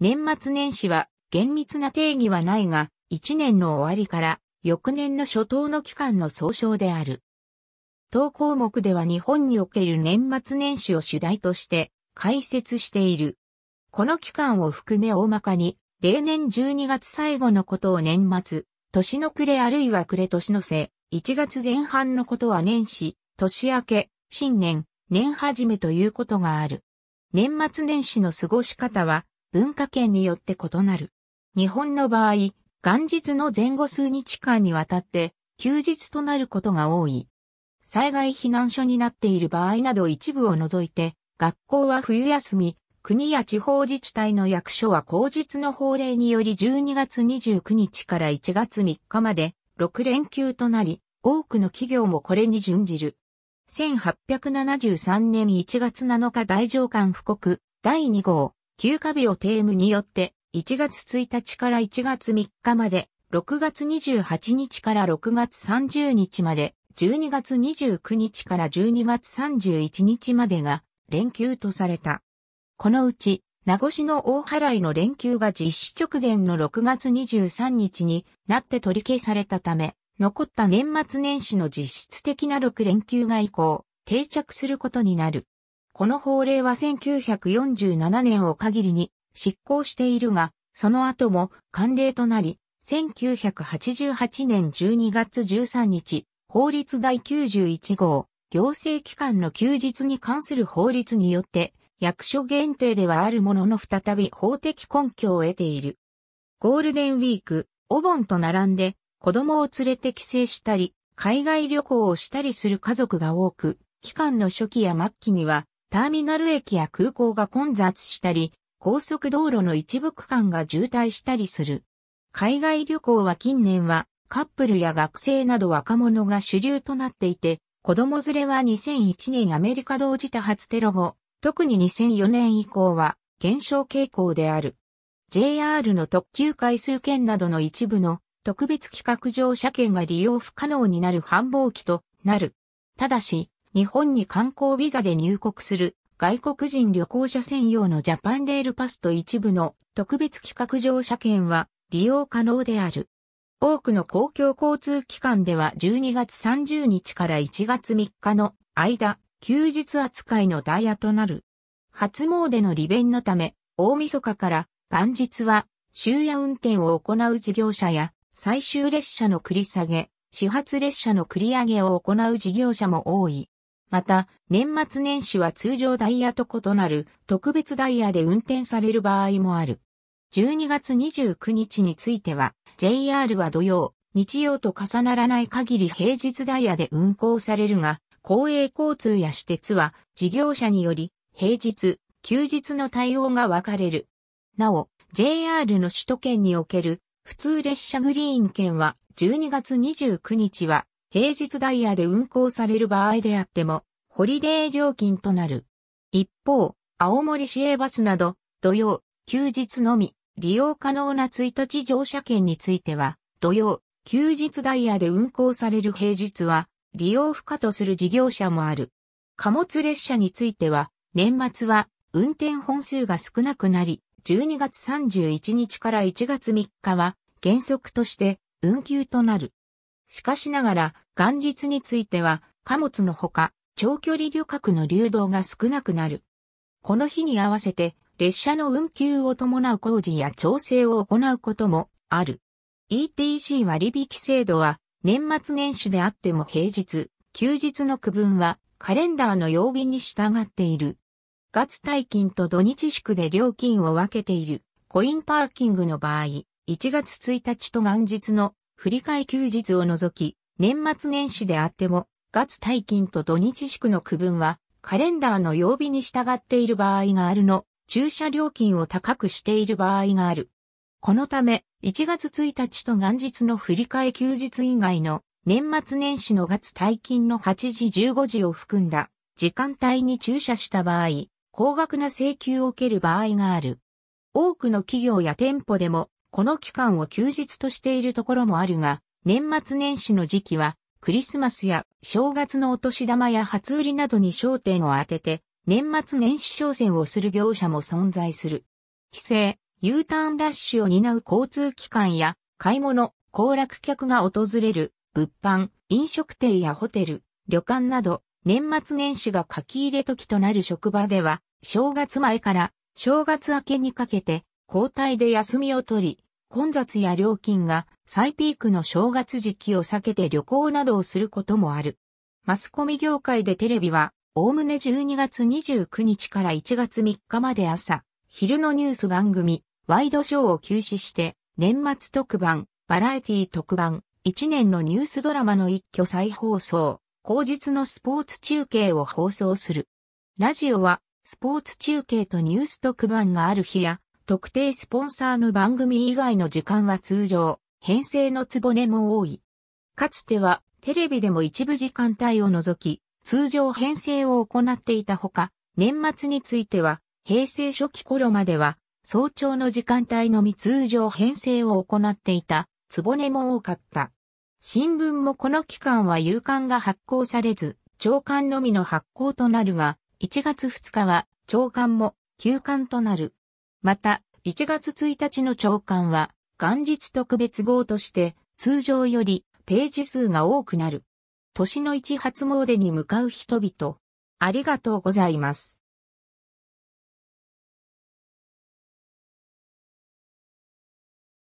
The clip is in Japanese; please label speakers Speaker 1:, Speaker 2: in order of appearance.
Speaker 1: 年末年始は厳密な定義はないが、一年の終わりから翌年の初頭の期間の総称である。当項目では日本における年末年始を主題として解説している。この期間を含め大まかに、例年12月最後のことを年末、年の暮れあるいは暮れ年のせ、1月前半のことは年始、年明け、新年、年始めということがある。年末年始の過ごし方は、文化圏によって異なる。日本の場合、元日の前後数日間にわたって休日となることが多い。災害避難所になっている場合など一部を除いて、学校は冬休み、国や地方自治体の役所は公日の法令により12月29日から1月3日まで6連休となり、多くの企業もこれに準じる。1873年1月7日大上官布告第2号、休暇日をテームによって、1月1日から1月3日まで、6月28日から6月30日まで、12月29日から12月31日までが連休とされた。このうち、名護市の大払いの連休が実施直前の6月23日になって取り消されたため、残った年末年始の実質的な6連休が以降、定着することになる。この法令は1947年を限りに執行しているが、その後も慣例となり、1988年12月13日、法律第91号、行政機関の休日に関する法律によって、役所限定ではあるものの再び法的根拠を得ている。ゴールデンウィーク、お盆と並んで、子供を連れて帰省したり、海外旅行をしたりする家族が多く、期間の初期や末期には、ターミナル駅や空港が混雑したり、高速道路の一部区間が渋滞したりする。海外旅行は近年はカップルや学生など若者が主流となっていて、子供連れは2001年アメリカ同時多発テロ後、特に2004年以降は減少傾向である。JR の特急回数券などの一部の特別企画乗車券が利用不可能になる繁忙期となる。ただし、日本に観光ビザで入国する外国人旅行者専用のジャパンレールパスと一部の特別企画乗車券は利用可能である。多くの公共交通機関では12月30日から1月3日の間、休日扱いのダイヤとなる。初詣の利便のため、大晦日から元日は終夜運転を行う事業者や最終列車の繰り下げ、始発列車の繰り上げを行う事業者も多い。また、年末年始は通常ダイヤと異なる特別ダイヤで運転される場合もある。12月29日については、JR は土曜、日曜と重ならない限り平日ダイヤで運行されるが、公営交通や私鉄は事業者により平日、休日の対応が分かれる。なお、JR の首都圏における普通列車グリーン券は12月29日は平日ダイヤで運行される場合であっても、ホリデー料金となる。一方、青森市営バスなど、土曜、休日のみ、利用可能な1日乗車券については、土曜、休日ダイヤで運行される平日は、利用不可とする事業者もある。貨物列車については、年末は運転本数が少なくなり、12月31日から1月3日は原則として運休となる。しかしながら、元日については、貨物のほか、長距離旅客の流動が少なくなる。この日に合わせて、列車の運休を伴う工事や調整を行うこともある。ETC 割引制度は、年末年始であっても平日、休日の区分は、カレンダーの曜日に従っている。月退勤と土日宿で料金を分けている。コインパーキングの場合、1月1日と元日の振り替え休日を除き、年末年始であっても、月大金と土日祝の区分は、カレンダーの曜日に従っている場合があるの、駐車料金を高くしている場合がある。このため、1月1日と元日の振り替え休日以外の年末年始の月退勤の8時15時を含んだ時間帯に駐車した場合、高額な請求を受ける場合がある。多くの企業や店舗でもこの期間を休日としているところもあるが、年末年始の時期は、クリスマスや正月のお年玉や初売りなどに焦点を当てて、年末年始商戦をする業者も存在する。帰省、U ターンラッシュを担う交通機関や、買い物、行楽客が訪れる、物販、飲食店やホテル、旅館など、年末年始が書き入れ時となる職場では、正月前から正月明けにかけて、交代で休みを取り、混雑や料金が最ピークの正月時期を避けて旅行などをすることもある。マスコミ業界でテレビは、おおむね12月29日から1月3日まで朝、昼のニュース番組、ワイドショーを休止して、年末特番、バラエティ特番、1年のニュースドラマの一挙再放送、後日のスポーツ中継を放送する。ラジオは、スポーツ中継とニュース特番がある日や、特定スポンサーの番組以外の時間は通常、編成のつぼねも多い。かつては、テレビでも一部時間帯を除き、通常編成を行っていたほか、年末については、平成初期頃までは、早朝の時間帯のみ通常編成を行っていた、つぼねも多かった。新聞もこの期間は夕刊が発行されず、朝刊のみの発行となるが、1月2日は朝刊も休刊となる。また、1月1日の朝刊は、元日特別号として、通常よりページ数が多くなる。年の一初詣に向かう人々。ありがとうございます。